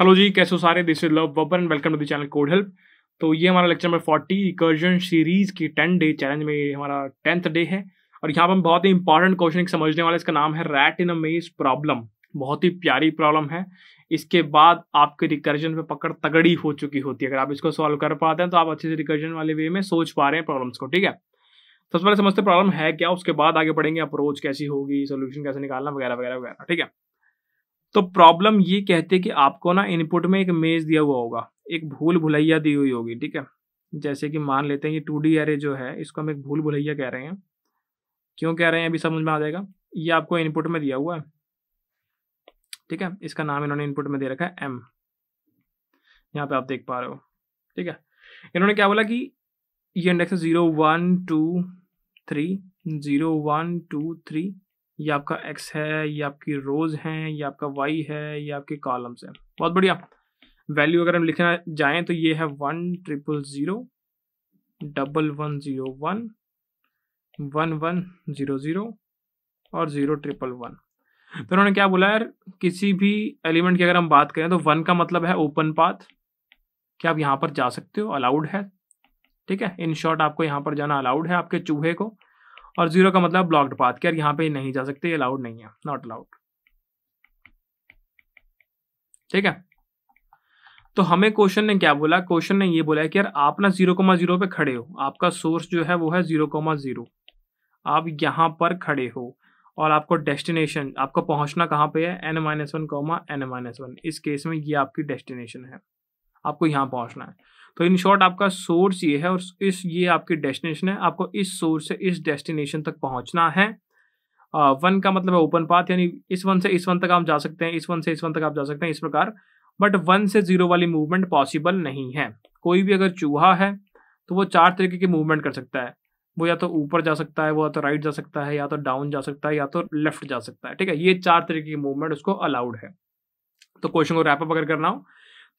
hello जी कैसे हो सारे this is Love Babbar and welcome to the channel code help तो ये हमारा lecture number forty recursion series की टेन डे चैलेंज में हमारा टेंथ डे है और यहाँ पर हम बहुत ही इंपॉर्टेंट क्वेश्चन समझने वाला इसका नाम है रैट इन अ मेज प्रॉब्लम बहुत ही प्यारी प्रॉब्लम है इसके बाद आपके रिकर्जन पे पकड़ तगड़ी हो चुकी होती है अगर आप इसको सॉल्व कर पाते हैं तो आप अच्छे से रिकर्जन वाले वे में सोच पा रहे हैं प्रॉब्लम्स को ठीक है तो सबसे पहले समझते प्रॉब्लम है क्या उसके बाद आगे बढ़ेंगे अप्रोच कैसी होगी सोल्यूशन कैसे निकालना वगैरह वगैरह वगैरह ठीक है तो प्रॉब्लम ये कहते कि आपको ना इनपुट में एक मेज दिया हुआ होगा एक भूल भुलैया दी हुई होगी ठीक है जैसे कि मान लेते हैं ये टू डी एरे जो है इसको हम एक भूल भुलैया कह रहे हैं क्यों कह रहे हैं अभी समझ में आ जाएगा ये आपको इनपुट में दिया हुआ है ठीक है इसका नाम इन्होंने इनपुट में दे रखा है एम यहाँ पे आप देख पा रहे हो ठीक है इन्होंने क्या बोला कि ये इंडेक्स है zero one two three zero one two three ये आपका एक्स है ये आपकी रोज है ये आपका वाई है ये आपके कॉलम्स हैं बहुत बढ़िया वैल्यू अगर हम लिखना जाएँ तो ये है one triple zero double one zero one one one zero zero और ज़ीरो ट्रिपल वन तो उन्होंने क्या बोला यार किसी भी एलिमेंट की अगर हम बात करें तो वन का मतलब है ओपन पाथ कि आप यहाँ पर जा सकते हो अलाउड है ठीक है इन शॉर्ट आपको यहाँ पर जाना अलाउड है आपके चूहे को और जीरो का मतलब ब्लॉक्ड पाथ के यार यहाँ पे नहीं जा सकते अलाउड नहीं है नॉट अलाउड ठीक है तो हमें क्वेश्चन ने क्या बोला क्वेश्चन ने ये बोला कि यार आप ना जीरो कोमा जीरो पे खड़े हो आपका सोर्स जो है वो है जीरो कोमा जीरो आप यहाँ पर खड़े हो और आपको डेस्टिनेशन आपको पहुंचना कहाँ पे है N minus one comma N minus one इस केस में ये आपकी डेस्टिनेशन है आपको यहाँ पहुंचना है तो इन शॉर्ट आपका सोर्स ये है और इस ये आपकी डेस्टिनेशन है आपको इस सोर्स से इस डेस्टिनेशन तक पहुंचना है वन का मतलब है ओपन पाथ यानी इस वन से इस वन तक आप जा सकते हैं इस वन से इस वन तक आप जा सकते हैं इस प्रकार बट वन से जीरो वाली मूवमेंट पॉसिबल नहीं है कोई भी अगर चूहा है तो वो चार तरीके की मूवमेंट कर सकता है वो या तो ऊपर जा सकता है वो या तो राइट जा सकता है या तो डाउन जा सकता है या तो लेफ्ट जा सकता है ठीक है ये चार तरीके की मूवमेंट उसको अलाउड है तो क्वेश्चन को रैपअप अगर करना हो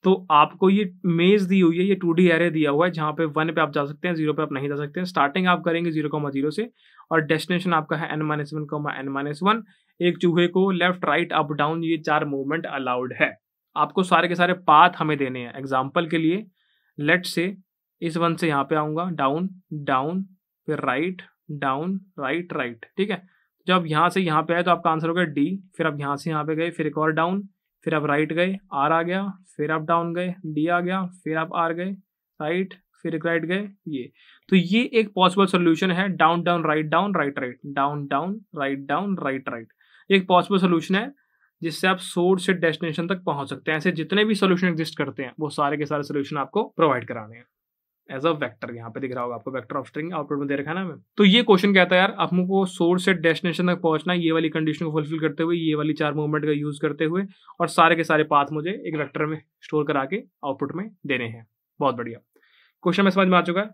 तो आपको ये मेज दी हुई है ये टू डी एरे दिया हुआ है जहाँ पे वन पे आप जा सकते हैं जीरो पे आप नहीं जा सकते हैं स्टार्टिंग आप करेंगे जीरो कॉमा जीरो से और डेस्टिनेशन आपका है N minus one comma N minus one एक चूहे को लेफ्ट राइट अप डाउन ये चार मूवमेंट अलाउड है आपको सारे के सारे पाथ हमें देने हैं एग्जाम्पल के लिए लेट से इस वन से यहाँ पे आऊँगा डाउन डाउन फिर राइट डाउन राइट राइट ठीक है जब यहाँ से यहाँ पे आए तो आपका आंसर हो गया डी फिर आप यहाँ से यहाँ पे गए फिर एक और डाउन फिर आप राइट गए आर आ गया फिर आप डाउन गए डी आ गया फिर आप आर गए राइट फिर एक राइट गए ये तो ये एक पॉसिबल सोल्यूशन है down down right down right right down down right down right right एक पॉसिबल सोल्यूशन है जिससे आप सोर्स से डेस्टिनेशन तक पहुंच सकते हैं ऐसे जितने भी सोल्यूशन एग्जिस्ट करते हैं वो सारे के सारे सोल्यूशन आपको प्रोवाइड कराने हैं एज अ वेक्टर यहाँ पे दिख रहा होगा आपको वेक्टर ऑफ स्ट्रिंग आउटपुट में दे रखा ना मैं तो ये क्वेश्चन कहता है यार आपको सोर्स से डेस्टिनेशन तक पहुंचना ये वाली कंडीशन को फुलफिल करते हुए ये वाली चार मूवमेंट का यूज करते हुए और सारे के सारे पाथ मुझे एक वैक्टर में स्टोर करा के आउटपुट में देने हैं बहुत बढ़िया क्वेश्चन में समझ में आ चुका है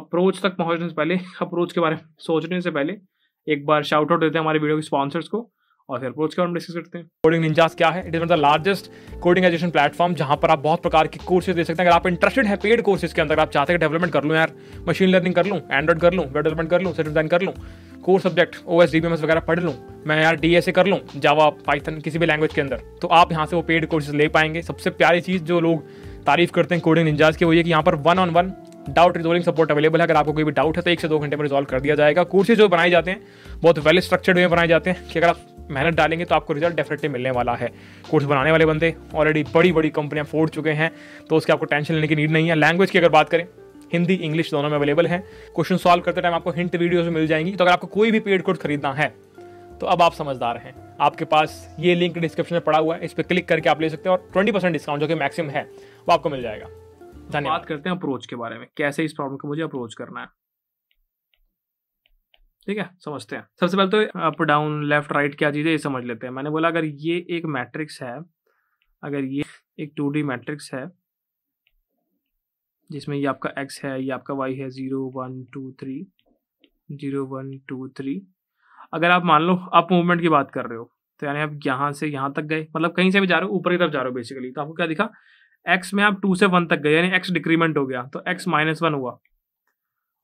अप्रोच तक पहुंचने से पहले अप्रोच के बारे में सोचने से पहले एक बार शाउट आउट देते हैं हमारे वीडियो के स्पॉन्सर्स को और फिर अप्रोच का हम डिस्कस करते हैं कोडिंग निंजास क्या है it is one the largest coding education platform जहां पर आप बहुत प्रकार के कोर्सेज दे सकते हैं अगर आप इंटरेस्टेड है पेड कोर्सेज के अंदर आप चाहते हैं डेवलपमेंट कर लूँ यार मशीन लर्निंग कर लूँ एंड्रॉइड कर लूँ वेब डेवलपमेंट कर लूँ सिर्फ डिजाइन कर लूँ कोर सब्जेक्ट ओ एस वगैरह पढ़ लूँ मैं यार डी एस ए कर लूँ जावा पाइथन किसी भी लैंग्वेज के अंदर तो आप यहाँ से वो पेड कोर्सेज ले पाएंगे सबसे प्यारी चीज़ जो लोग तारीफ करते हैं कोडिंग निंजाज की वो ये कि यहाँ पर one on one doubt resolving support available है अगर आपको कोई भी डाउट है तो एक से दो घंटे में रिजॉल्व कर दिया जाएगा कोर्सेज जो बनाए जाते हैं बहुत वेल स्ट्रक्चर्ड वे बनाए जाते हैं कि अगर आप मेहनत डालेंगे तो आपको रिजल्ट डेफिनेटली मिलने वाला है कोर्स बनाने वाले बंदे ऑलरेडी बड़ी बड़ी कंपनियां फोड़ चुके हैं तो उसके आपको टेंशन लेने की नीड नहीं है लैंग्वेज की अगर बात करें हिंदी इंग्लिश दोनों में अवेलेबल है क्वेश्चन सॉल्व करते टाइम आपको हिंट वीडियोज मिल जाएंगी तो अगर आपको कोई भी पेड कोर्स खरीदना है तो अब आप समझदार हैं आपके पास ये लिंक डिस्क्रिप्शन में पड़ा हुआ है इस पर क्लिक करके आप ले सकते हैं और ट्वेंटी परसेंट डिस्काउंट जो कि मैक्सिमम है वो आपको मिल जाएगा धन्यवाद करते हैं अप्रोच के बारे में कैसे इस प्रॉब्लम को मुझे अप्रोच करना है ठीक है समझते हैं सबसे पहले तो अप डाउन लेफ्ट राइट क्या चीज़ है ये समझ लेते हैं मैंने बोला अगर ये एक मैट्रिक्स है अगर ये एक टू डी मैट्रिक्स है जिसमें ये आपका एक्स है ये आपका वाई है zero one two three zero one two three अगर आप मान लो आप मूवमेंट की बात कर रहे हो तो यानी आप यहाँ से यहाँ तक गए मतलब कहीं से भी जा रहे हो ऊपर की तरफ जा रहे हो बेसिकली तो आपको क्या दिखा एक्स में आप टू से वन तक गए यानी एक्स डिक्रीमेंट हो गया तो एक्स माइनस वन हुआ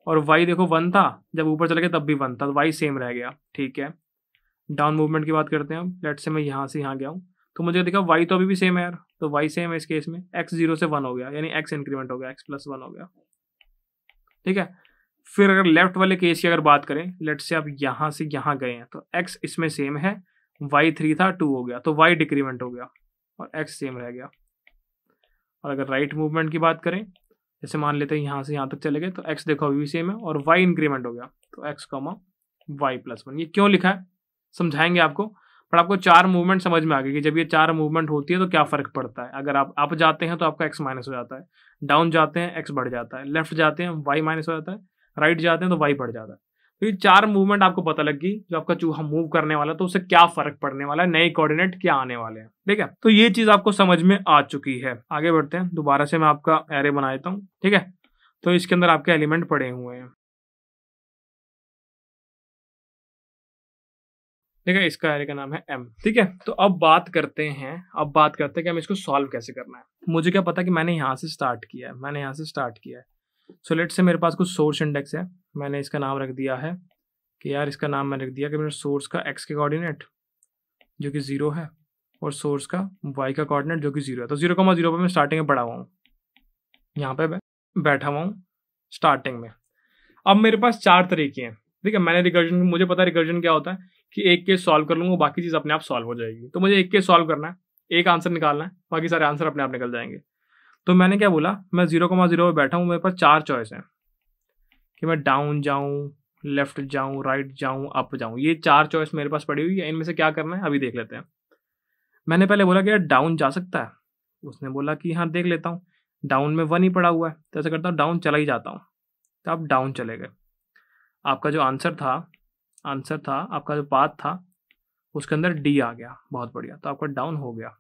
और वाई देखो वन था जब ऊपर चले गए तब भी वन था तो वाई सेम रह गया ठीक है डाउन मूवमेंट की बात करते हैं अब लेट से मैं यहाँ से यहाँ गया हूँ तो मुझे देखा वाई तो अभी भी सेम है यार तो वाई सेम है इस केस में एक्स जीरो से वन हो गया यानी एक्स इंक्रीमेंट हो गया एक्स प्लस वन हो गया ठीक है फिर अगर लेफ्ट वाले केस की अगर बात करें लेट से आप यहाँ से यहाँ गए हैं तो एक्स इसमें सेम है वाई थ्री था टू हो गया तो वाई डिक्रीमेंट हो गया और एक्स सेम रह गया और अगर राइट मूवमेंट की बात करें जैसे मान लेते हैं यहाँ से यहाँ तक चले गए तो एक्स देखो अभी भी सेम है और वाई इंक्रीमेंट हो गया तो X comma Y plus one ये क्यों लिखा है समझाएंगे आपको पर आपको चार मूवमेंट समझ में आ गई कि जब ये चार मूवमेंट होती है तो क्या फ़र्क पड़ता है अगर आप अप जाते हैं तो आपका एक्स माइनस हो जाता है डाउन जाते हैं एक्स बढ़ जाता है लेफ्ट जाते हैं वाई माइनस हो जाता है राइट जाते हैं तो वाई बढ़ जाता है तो ये चार मूवमेंट आपको पता लग गई जो आपका चूहा मूव करने वाला तो उससे क्या फर्क पड़ने वाला है नए कोऑर्डिनेट क्या आने वाले हैं ठीक है तो ये चीज आपको समझ में आ चुकी है आगे बढ़ते हैं दोबारा से मैं आपका एरे बना देता हूँ ठीक है तो इसके अंदर आपके एलिमेंट पड़े हुए हैं ठीक है इसका एरे का नाम है एम ठीक है तो अब बात करते हैं अब बात करते हैं कि हम इसको सॉल्व कैसे करना है मुझे क्या पता कि मैंने यहाँ से स्टार्ट किया है मैंने यहाँ से स्टार्ट किया है सो लेट से मेरे पास कुछ सोर्स इंडेक्स है मैंने इसका नाम रख दिया है कि यार इसका नाम मैंने रख दिया कि मेरे सोर्स का एक्स के कोऑर्डिनेट जो कि ज़ीरो है और सोर्स का वाई का कोऑर्डिनेट जो कि ज़ीरो है तो जीरो कमा जीरो पर मैं स्टार्टिंग में पढ़ा हुआ हूँ यहाँ पर बैठा हुआ हूँ स्टार्टिंग में अब मेरे पास चार तरीके हैं ठीक है मैंने रिकर्जन मुझे पता है रिकर्जन क्या होता है कि एक केस सॉल्व कर लूँगा बाकी चीज़ अपने आप सॉल्व हो जाएगी तो मुझे एक केस सॉल्व करना है एक आंसर निकालना है बाकी सारे आंसर अपने आप निकल जाएंगे तो मैंने क्या बोला मैं जीरो कमा जीरो पर बैठा हूँ मेरे पास चार चॉइस हैं कि मैं डाउन जाऊँ लेफ्ट जाऊँ राइट जाऊँ अप जाऊँ ये चार चॉइस मेरे पास पड़ी हुई है इनमें से क्या करना है अभी देख लेते हैं मैंने पहले बोला कि यार डाउन जा सकता है उसने बोला कि हाँ देख लेता हूँ डाउन में वन ही पड़ा हुआ है तो ऐसा करता हूँ डाउन चला ही जाता हूँ तो आप डाउन चले गए आपका जो आंसर था आंसर था आपका जो पाथ था उसके अंदर डी आ गया बहुत बढ़िया तो आपका डाउन हो गया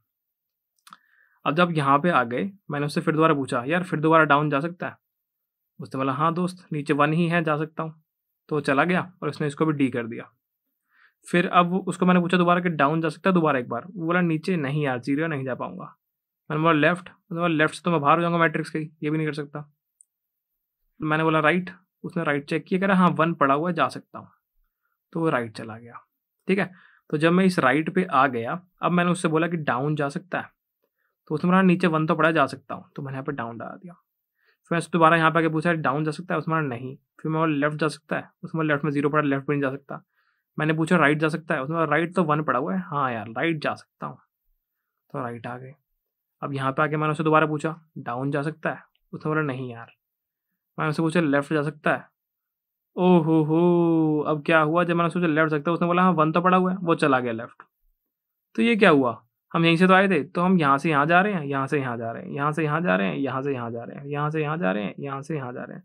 अब जब यहाँ पे आ गए मैंने उससे फिर दोबारा पूछा यार फिर दोबारा डाउन जा सकता है उसने बोला हाँ दोस्त नीचे वन ही है जा सकता हूँ तो चला गया और उसने इसको भी डी कर दिया फिर अब उसको मैंने पूछा दोबारा कि डाउन जा सकता है दोबारा एक बार वो बोला नीचे नहीं यार जीरो नहीं जा पाऊंगा मैंने बोला लेफ्ट उसने बोला लेफ्ट से तो मैं बाहर हो जाऊँगा मैट्रिक्स के ये भी नहीं कर सकता तो मैंने बोला राइट उसने राइट चेक किया कह रहा हाँ वन पड़ा हुआ है जा सकता हूँ तो वो राइट चला गया ठीक है तो जब मैं इस राइट पे आ गया अब मैंने उससे बोला कि डाउन जा सकता है तो उसने बोला नीचे वन तो पड़ा जा सकता हूँ तो मैंने यहाँ पर डाउन डाला दिया फिर मैं दोबारा यहाँ पर आके पूछा डाउन जा सकता है उसमें नहीं फिर मैं लेफ्ट जा सकता है उसमें लेफ्ट में जीरो पड़ा लेफ्ट भी नहीं जा सकता मैंने पूछा राइट जा सकता है उसमें राइट तो वन पड़ा हुआ है हाँ यार राइट जा सकता हूँ तो राइट आ गए अब यहाँ पे आके मैंने उसे दोबारा पूछा डाउन जा सकता है उसने बोला नहीं यार मैंने उससे पूछा लेफ्ट जा सकता है ओहो हो अब क्या हुआ जब मैंने सोचा लेफ्ट सकता है उसने बोला हाँ वन तो पड़ा हुआ है वो चला गया लेफ्ट तो ये क्या हुआ हम यहीं से तो आए थे तो हम यहाँ से यहाँ जा रहे हैं यहाँ से यहाँ जा रहे हैं यहाँ से यहाँ जा रहे हैं यहाँ से यहाँ जा रहे हैं यहाँ से यहाँ जा रहे हैं यहाँ से यहाँ जा रहे हैं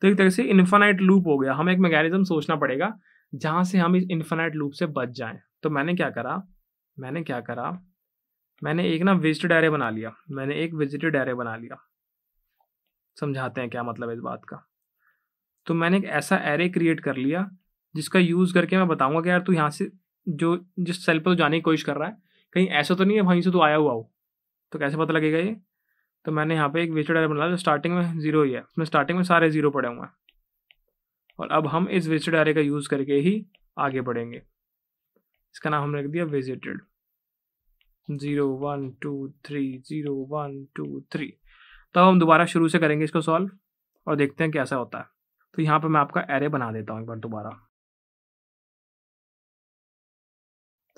तो एक तरह से इन्फानाइट लूप हो गया हमें एक मैकेनिज्म सोचना पड़ेगा जहाँ से हम इस इन्फानाइट लूप से बच जाएं तो मैंने क्या करा मैंने क्या करा मैंने एक ना विजिट डायरे बना लिया मैंने एक विजिट डायरे बना लिया समझाते हैं क्या मतलब इस बात का तो मैंने एक ऐसा एरे क्रिएट कर लिया जिसका यूज़ करके मैं बताऊंगा कि यार तू यहाँ से जो जिस सेल पर तो जाने की कोशिश कर रहा है कहीं ऐसा तो नहीं है वहीं से तो आया हुआ हो तो कैसे पता लगेगा ये तो मैंने यहाँ पे एक वेस्टेड एरर बना जो स्टार्टिंग में जीरो ही है उसमें स्टार्टिंग में सारे जीरो पड़े हुए हैं और अब हम इस वेस्टेड एरे का यूज़ करके ही आगे बढ़ेंगे इसका नाम हमने रख दिया visited zero one two three zero one two three तब हम दोबारा शुरू से करेंगे इसको सॉल्व और देखते हैं कैसा होता है तो यहाँ पर मैं आपका एरे बना देता हूँ एक बार दोबारा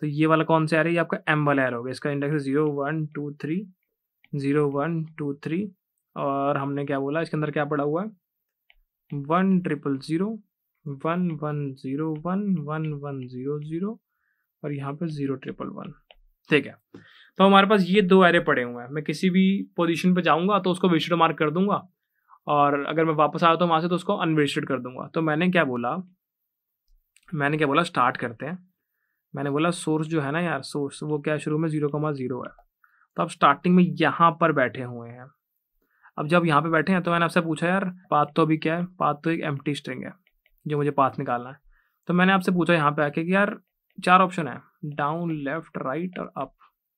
तो ये वाला कौन सा एरो ये आपका एम वाला एरो होगा इसका इंडेक्स है zero one two three zero one two three और हमने क्या बोला इसके अंदर क्या पड़ा हुआ है one triple zero one one zero one one one zero zero और यहाँ पे ज़ीरो ट्रिपल वन ठीक है तो हमारे पास ये दो एरे पड़े हुए हैं मैं किसी भी पोजीशन पे जाऊँगा तो उसको विजिट मार्क कर दूंगा और अगर मैं वापस आया तो वहाँ से तो उसको अनविजिटेड कर दूंगा तो मैंने क्या बोला मैंने क्या बोला स्टार्ट करते हैं मैंने बोला सोर्स जो है ना यार सोर्स वो क्या शुरू में जीरो कमा जीरो है तो आप स्टार्टिंग में यहाँ पर बैठे हुए हैं अब जब यहाँ पे बैठे हैं तो मैंने आपसे पूछा यार पाथ तो अभी क्या है पाथ तो एक एम स्ट्रिंग है जो मुझे पाथ निकालना है तो मैंने आपसे पूछा यहाँ पे आके कि यार चार ऑप्शन है डाउन लेफ्ट राइट और अप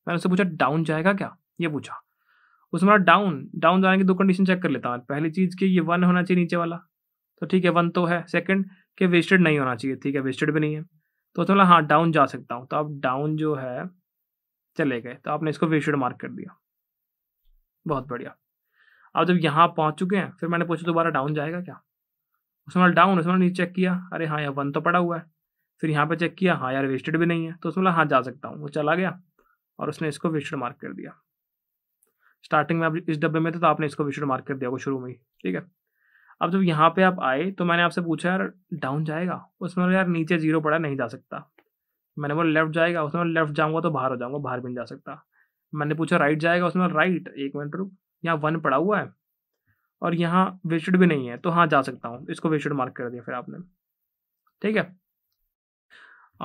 मैंने उससे पूछा डाउन जाएगा क्या ये पूछा उसमें मैं डाउन डाउन जाने की दो कंडीशन चेक कर लेता हूँ पहली चीज़ कि ये वन होना चाहिए नीचे वाला तो ठीक है वन तो है सेकंड कि वेस्टेड नहीं होना चाहिए ठीक है वेस्टेड भी नहीं है तो थोड़ा हाँ डाउन जा सकता हूँ तो आप डाउन जो है चले गए तो आपने इसको विशुड मार्क कर दिया बहुत बढ़िया अब जब यहाँ पहुँच चुके हैं फिर मैंने पूछा दोबारा डाउन जाएगा क्या उसमें मैंने डाउन उसमें नीचे चेक किया अरे हाँ यार वन तो पड़ा हुआ है फिर यहाँ पे चेक किया हाँ यार वेस्टेड भी नहीं है तो उसमें बोला हाँ जा सकता हूँ वो चला गया और उसने इसको वेस्टेड मार्क कर दिया स्टार्टिंग में अब इस डब्बे में थे तो आपने इसको वेस्टेड मार्क कर दिया वो शुरू में ही ठीक है अब जब यहाँ पे आप आए तो मैंने आपसे पूछा यार डाउन जाएगा उसमें यार नीचे जीरो पड़ा नहीं जा सकता मैंने बोला लेफ्ट जाएगा उसमें लेफ्ट जाऊँगा तो बाहर हो जाऊँगा बाहर भी नहीं जा सकता मैंने पूछा राइट जाएगा उसमें राइट एक मिनट रुक यहाँ वन पड़ा हुआ है और यहाँ वेस्टेड भी नहीं है तो हाँ जा सकता हूँ इसको वेस्टेड मार्क कर दिया फिर आपने ठीक है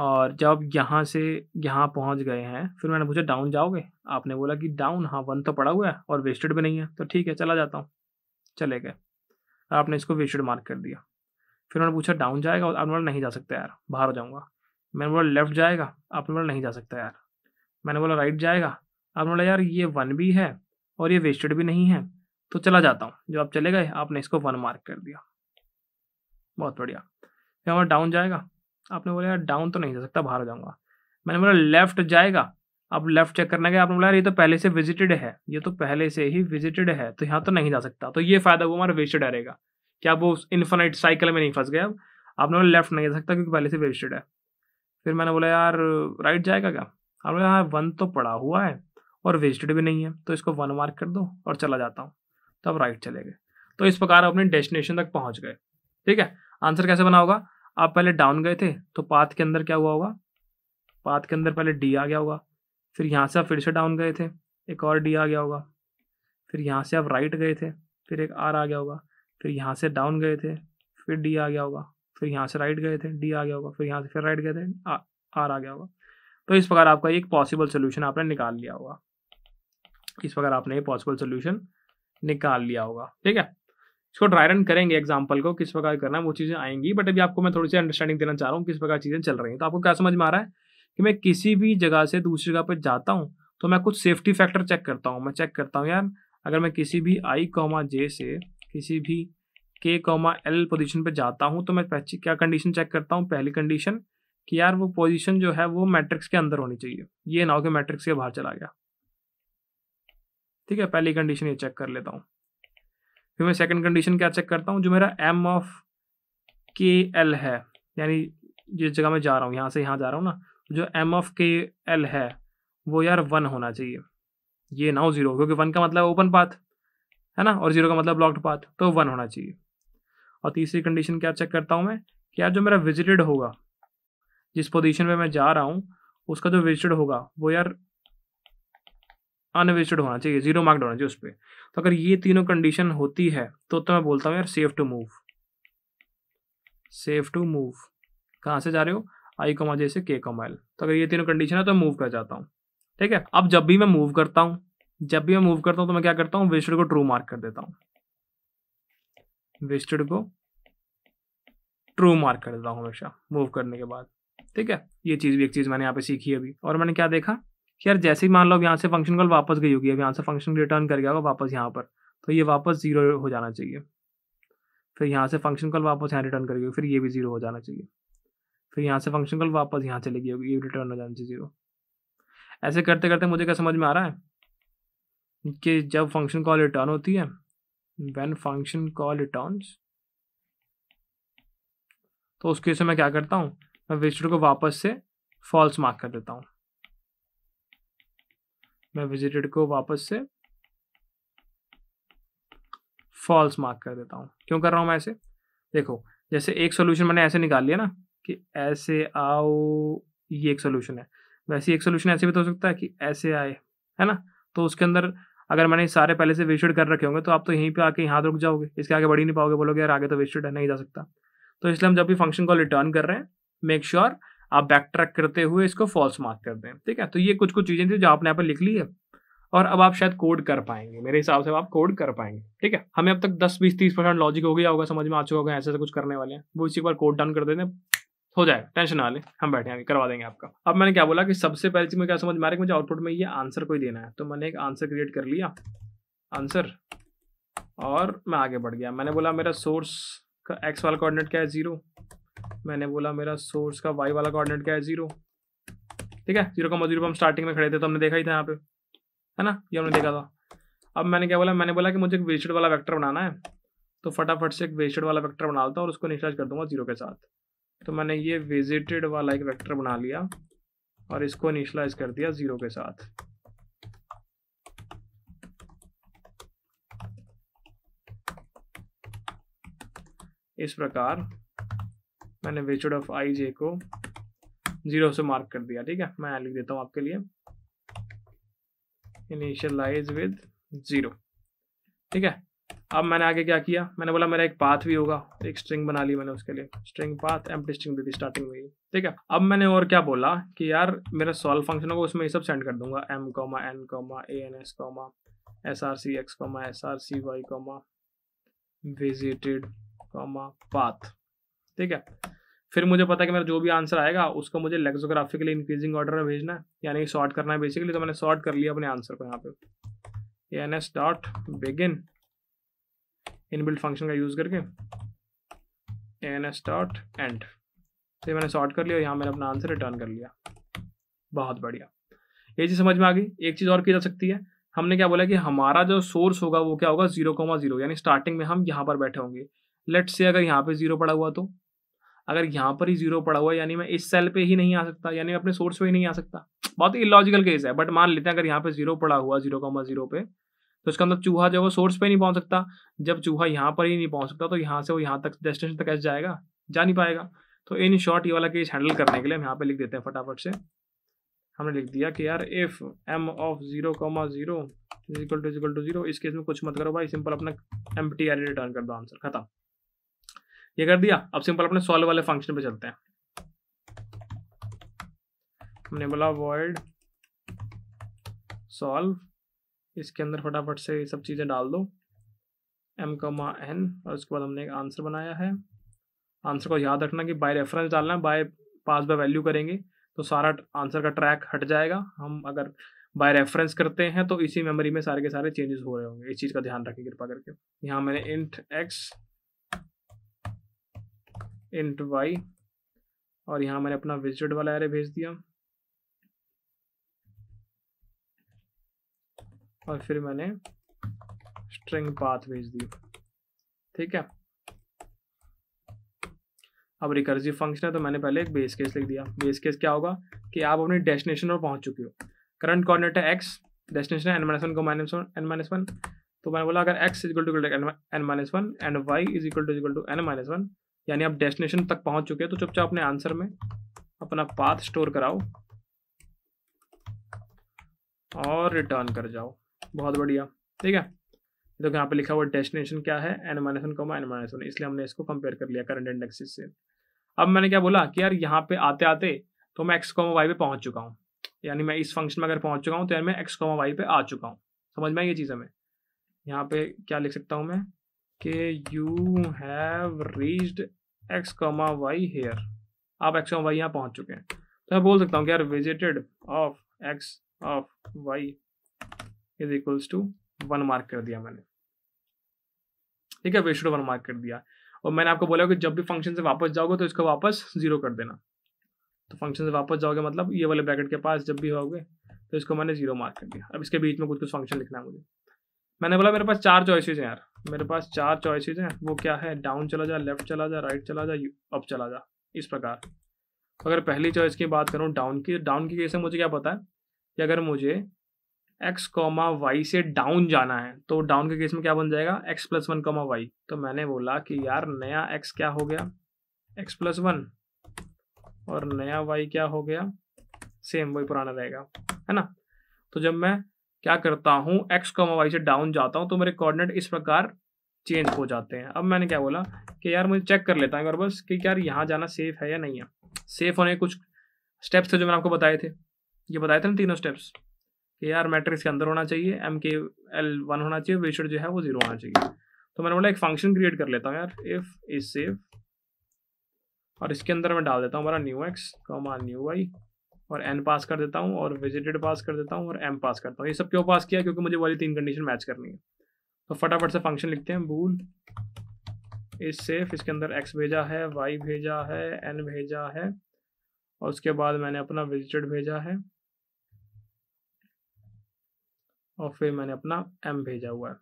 और जब यहाँ से यहाँ पहुँच गए हैं फिर मैंने पूछा डाउन जाओगे आपने बोला कि डाउन हाँ वन तो पड़ा हुआ है और वेस्टेड भी नहीं है तो ठीक है चला जाता हूँ चले गए आपने इसको वी मार्क कर दिया फिर उन्होंने पूछा डाउन जाएगा आपने बोला नहीं जा सकता यार बाहर हो जाऊँगा मैंने बोला लेफ्ट जाएगा आपने बोला नहीं जा सकता यार मैंने बोला राइट जाएगा आपने बोला यार ये वन भी है और ये वेस्टेड भी नहीं है तो चला जाता हूँ जब आप चले गए आपने इसको वन मार्क कर दिया बहुत बढ़िया फिर हमारा डाउन जाएगा आपने बोला यार डाउन तो नहीं जा सकता बाहर हो जाऊँगा मैंने बोला लेफ्ट जाएगा अब लेफ्ट चेक करने गए आपने बोला ये तो पहले से विजिटेड है ये तो पहले से ही विजिटेड है तो यहाँ तो नहीं जा सकता तो ये फायदा हुआ हमारा वेस्टेड रहेगा क्या वो इन्फिनाइट साइकिल में नहीं फंस गया अब आपने बोला लेफ्ट नहीं जा सकता क्योंकि पहले से वेस्टेड है फिर मैंने बोला यार राइट जाएगा क्या आपने बोला यार हाँ, वन तो पड़ा हुआ है और वेस्टेड भी नहीं है तो इसको वन मार्क कर दो और चला जाता हूँ तो आप राइट चले गए तो इस प्रकार अपने डेस्टिनेशन तक पहुँच गए ठीक है आंसर कैसे बना होगा आप पहले डाउन गए थे तो पाथ के अंदर क्या हुआ होगा पाथ के अंदर पहले डी आ गया होगा फिर यहाँ से आप फिर से डाउन गए थे एक और डी आ गया होगा फिर यहाँ से आप राइट गए थे फिर एक आर आ गया होगा फिर यहाँ से डाउन गए थे फिर डी आ गया होगा फिर यहाँ से राइट गए थे डी आ गया होगा फिर यहाँ से फिर राइट गए थे आर आ गया होगा तो इस प्रकार आपका एक पॉसिबल सोल्यूशन आपने निकाल लिया होगा इस प्रकार आपने ये पॉसिबल सोल्यूशन निकाल लिया होगा ठीक है इसको ड्राई रन करेंगे एग्जाम्पल को किस प्रकार करना है वो चीज़ें आएंगी बट अभी आपको मैं थोड़ी सी अंडरस्टैंडिंग देना चाह रहा हूँ किस प्रकार चीज़ें चल रही हैं तो आपको क्या समझ में आ रहा है कि मैं किसी भी जगह से दूसरी जगह पर जाता हूँ तो मैं कुछ सेफ्टी फैक्टर चेक करता हूँ मैं चेक करता हूँ यार अगर मैं किसी भी आई कॉमा जे से किसी भी के कॉमा एल पोजिशन पर जाता हूँ तो मैं क्या कंडीशन चेक करता हूँ पहली कंडीशन कि यार वो पोजिशन जो है वो मैट्रिक्स के अंदर होनी चाहिए ये ना हो कि मैट्रिक्स के बाहर चला गया ठीक है पहली कंडीशन ये चेक कर लेता हूँ फिर मैं सेकंड कंडीशन क्या चेक करता हूँ जो मेरा एम ऑफ के एल है यानी जिस जगह मैं जा रहा हूँ यहाँ से यहाँ जा रहा हूँ ना जो एम ऑफ के एल है वो यार वन होना चाहिए ये ना हो जीरो क्योंकि वन का मतलब ओपन पाथ है ना और जीरो का मतलब ब्लॉक्ड पाथ तो वन होना चाहिए और तीसरी कंडीशन क्या चेक करता हूँ मैं कि यार जो मेरा विजिटेड होगा जिस पोजीशन पे मैं जा रहा हूँ उसका जो विजिटेड होगा वो यार अनविजिटेड होना चाहिए जीरो मार्क्ड होना चाहिए उस पर तो अगर ये तीनों कंडीशन होती है तो तो मैं बोलता हूँ यार safe to move safe to move कहाँ से जा रहे हो आई कॉमा जे से के कॉमा एल तो अगर ये तीनों कंडीशन है तो मूव कर जाता हूँ ठीक है अब जब भी मैं मूव करता हूँ जब भी मैं मूव करता हूँ तो मैं क्या करता हूँ वेस्टेड को ट्रू मार्क कर देता हूँ वेस्टेड को ट्रू मार्क कर देता हूँ हमेशा मूव करने के बाद ठीक है ये चीज़ भी एक चीज़ मैंने यहाँ पे सीखी अभी और मैंने क्या देखा कि यार जैसे ही मान लो अब यहाँ से फंक्शन कॉल वापस गई होगी अब यहाँ से फंक्शन रिटर्न कर गया होगा वापस यहाँ पर तो ये वापस जीरो हो जाना चाहिए फिर यहाँ से फंक्शन कॉल वापस यहाँ रिटर्न कर गई फिर ये भी जीरो हो जाना चाहिए फिर यहाँ से फंक्शन कॉल वापस यहाँ गई होगी रिटर्न हो जानी जीरो ऐसे करते करते मुझे क्या समझ में आ रहा है कि जब फंक्शन कॉल रिटर्न होती है वेन फंक्शन कॉल रिटर्न तो उस केस में मैं क्या करता हूँ मैं विजिटर को वापस से फॉल्स मार्क कर देता हूँ मैं विजिटेड को वापस से फॉल्स मार्क कर देता हूँ क्यों कर रहा हूँ मैं ऐसे देखो जैसे एक सोल्यूशन मैंने ऐसे निकाल लिया ना कि ऐसे आओ ये एक सोल्यूशन है वैसे एक सोल्यूशन ऐसे भी तो हो सकता है कि ऐसे आए है ना तो उसके अंदर अगर मैंने सारे पहले से वेस्टेड कर रखे होंगे तो आप तो यहीं पे आके यहाँ तो रुक जाओगे इसके आगे बढ़ ही नहीं पाओगे बोलोगे यार आगे तो वेस्टेड है नहीं जा सकता तो इसलिए हम जब भी फंक्शन को रिटर्न कर रहे हैं मेक श्योर sure आप बैक ट्रैक करते हुए इसको फॉल्स मार्क कर दें ठीक है तो ये कुछ कुछ चीज़ें थी जो आपने यहाँ पर लिख ली है और अब आप शायद कोड कर पाएंगे मेरे हिसाब से आप कोड कर पाएंगे ठीक है हमें अब तक दस बीस तीस परसेंट लॉजिक हो गया होगा समझ में आ चुका होगा ऐसे कुछ करने वाले हैं वो इसी बार कोड डन कर देते हैं हो जाए टेंशन ना ले हम बैठे आगे करवा देंगे आपका अब मैंने क्या बोला कि सबसे पहले चीज में क्या समझ में आ रहा है मुझे आउटपुट में ये आंसर कोई देना है तो मैंने एक आंसर क्रिएट कर लिया आंसर और मैं आगे बढ़ गया मैंने बोला मेरा सोर्स का एक्स वाला कोऑर्डिनेट क्या है ज़ीरो मैंने बोला मेरा सोर्स का वाई वाला कोऑर्डिनेट क्या है ज़ीरो ठीक है जीरो का मजीरो हम स्टार्टिंग में खड़े थे तो हमने देखा ही था यहाँ पे है ना ये हमने देखा था अब मैंने क्या बोला मैंने बोला कि मुझे एक वेस्टेड वाला वैक्टर बनाना है तो फटाफट से एक वेस्टेड वाला वैक्टर बना लेता हूँ और उसको इनिशलाइज कर दूंगा जीरो के साथ तो मैंने ये विजिटेड वाला एक वेक्टर बना लिया और इसको इनिशलाइज कर दिया जीरो के साथ इस प्रकार मैंने वेचुड ऑफ आई जे को जीरो से मार्क कर दिया ठीक है मैं लिख देता हूं आपके लिए इनिशियलाइज विद जीरो ठीक है अब मैंने आगे क्या किया मैंने बोला मेरा एक पाथ भी होगा एक स्ट्रिंग बना ली मैंने उसके लिए स्ट्रिंग पाथ एम स्ट्रिंग दे दी स्टार्टिंग में ही ठीक है अब मैंने और क्या बोला कि यार मेरा सॉल्व फंक्शन होगा उसमें ये सब सेंड कर दूंगा M comma N comma A N S comma S R C X comma S R C Y comma visited comma path ठीक है फिर मुझे पता है कि मेरा जो भी आंसर आएगा उसको मुझे लेक्सोग्राफिकली इंक्रीजिंग ऑर्डर में भेजना है यानी सॉर्ट करना है बेसिकली तो मैंने सॉर्ट कर लिया अपने आंसर को यहाँ पे N S dot begin inbuilt function का यूज़ करके एन एस डॉट एंड तो मैंने सॉर्ट कर लिया यहाँ मैंने अपना आंसर रिटर्न कर लिया बहुत बढ़िया ये चीज़ समझ में आ गई एक चीज़ और की जा सकती है हमने क्या बोला कि हमारा जो सोर्स होगा वो क्या होगा जीरो कोमा जीरो यानी स्टार्टिंग में हम यहाँ पर बैठे होंगे लेट से अगर यहाँ पे जीरो पड़ा हुआ तो अगर यहाँ पर ही जीरो पड़ा हुआ यानी मैं इस सेल पे ही नहीं आ सकता यानी मैं अपने सोर्स पे ही नहीं आ सकता बहुत ही इलॉजिकल केस है बट मान लेते हैं अगर यहाँ पे जीरो पड़ा हुआ जीरो कोमा जीरो पे तो इसका मतलब चूहा जो है वो सोर्स पे नहीं पहुंच सकता जब चूहा यहाँ पर ही नहीं पहुंच सकता तो यहाँ से वो यहाँ तक डेस्टिनेशन तक कैसे जाएगा जा नहीं पाएगा तो इन शॉर्ट ये वाला केस हैंडल करने के लिए हम यहाँ पे लिख देते हैं फटाफट से हमने लिख दिया कि यार if M of zero comma zero equal to equal to zero इस केस में कुछ मत करो भाई सिंपल अपना एम टी आर रिटर्न कर दो आंसर खत्म ये कर दिया अब सिंपल अपने सॉल्व वाले फंक्शन पे चलते हैं हमने बोला वर्ल्ड सॉल्व इसके अंदर फटाफट से ये सब चीज़ें डाल दो एम कमा एन और उसके बाद हमने एक आंसर बनाया है आंसर को याद रखना कि बाय रेफरेंस डालना है बाय पास बाय वैल्यू करेंगे तो सारा आंसर का ट्रैक हट जाएगा हम अगर बाय रेफरेंस करते हैं तो इसी मेमोरी में सारे के सारे चेंजेस हो रहे होंगे इस चीज़ का ध्यान रखें कृपा करके यहाँ मैंने इंट एक्स इंट वाई और यहाँ मैंने अपना विजिट वाला एरे भेज दिया और फिर मैंने स्ट्रिंग पाथ भेज दी ठीक है अब रिकर्जिव फंक्शन है तो मैंने पहले एक बेस केस लिख दिया बेस केस क्या होगा कि आप अपने डेस्टिनेशन पर पहुंच चुके हो करंट कॉर्डिनेट है एक्स डेस्टिनेशन है एन माइनस वन को minus one N minus one तो मैंने बोला अगर X equal to N minus one and Y is equal to equal to N minus one यानी आप डेस्टिनेशन तक पहुंच चुके हैं तो चुपचाप अपने आंसर में अपना पाथ स्टोर कराओ और रिटर्न कर जाओ बहुत बढ़िया ठीक है तो यहाँ पे लिखा हुआ डेस्टिनेशन क्या है N minus one comma N minus one इसलिए हमने इसको कंपेयर कर लिया करंट इंडेक्सिस से अब मैंने क्या बोला कि यार यहाँ पे आते आते तो मैं एक्स कॉमा वाई पे पहुंच चुका हूँ यानी मैं इस फंक्शन में अगर पहुंच चुका हूँ तो यार मैं एक्स कॉमा वाई पे आ चुका हूँ समझ में ये चीज़ हमें यहाँ पे क्या लिख सकता हूँ मैं कि you have reached X comma Y here आप एक्स कॉमा वाई यहाँ पहुँच चुके हैं तो मैं बोल सकता हूँ कि यार visited of X of Y is equals to one mark कर दिया मैंने ठीक है रेशियो वन मार्क कर दिया और मैंने आपको बोला कि जब भी फंक्शन से वापस जाओगे तो इसको वापस जीरो कर देना तो फंक्शन से वापस जाओगे मतलब ये वाले ब्रैकेट के पास जब भी होगे तो इसको मैंने जीरो मार्क कर दिया अब इसके बीच में कुछ कुछ फंक्शन लिखना है मुझे मैंने बोला मेरे पास चार चॉइसेज हैं यार मेरे पास चार चॉइसेज हैं वो क्या है डाउन चला जा लेफ्ट चला जा राइट चला जा अप चला जा इस प्रकार अगर पहली चॉइस की बात करूँ डाउन की डाउन की केस में मुझे क्या पता है कि अगर मुझे एक्स कॉमा वाई से डाउन जाना है तो डाउन के केस में क्या बन जाएगा X plus one comma Y तो मैंने बोला कि यार नया एक्स क्या हो गया एक्स प्लस वन और नया वाई क्या हो गया सेम वही पुराना रहेगा है ना तो जब मैं क्या करता हूँ एक्स कॉमा वाई से डाउन जाता हूँ तो मेरे कॉर्डिनेट इस प्रकार चेंज हो जाते हैं अब मैंने क्या बोला कि यार मुझे चेक कर लेता हूँ अगर बस कि यार यहाँ जाना सेफ है या नहीं है सेफ होने के कुछ स्टेप्स थे जो मैंने आपको बताए थे ये बताए थे ना तीनों स्टेप्स ए आर मैट्रिक्स के अंदर होना चाहिए एम के एल वन होना चाहिए वेशड जो है वो जीरो होना चाहिए तो मैंने बोला एक फंक्शन क्रिएट कर लेता हूँ यार इफ इज सेव और इसके अंदर मैं डाल देता हूँ हमारा new X comma new Y और एन पास कर देता हूँ और विजिटेड पास कर देता हूँ और एम पास करता हूँ ये सब क्यों पास किया क्योंकि मुझे वाली तीन कंडीशन मैच करनी है तो फटाफट से फंक्शन लिखते हैं बूल इज सेफ इसके अंदर एक्स भेजा है वाई भेजा है एन भेजा है और उसके बाद मैंने अपना विजिटेड भेजा है और फिर मैंने अपना एम भेजा हुआ है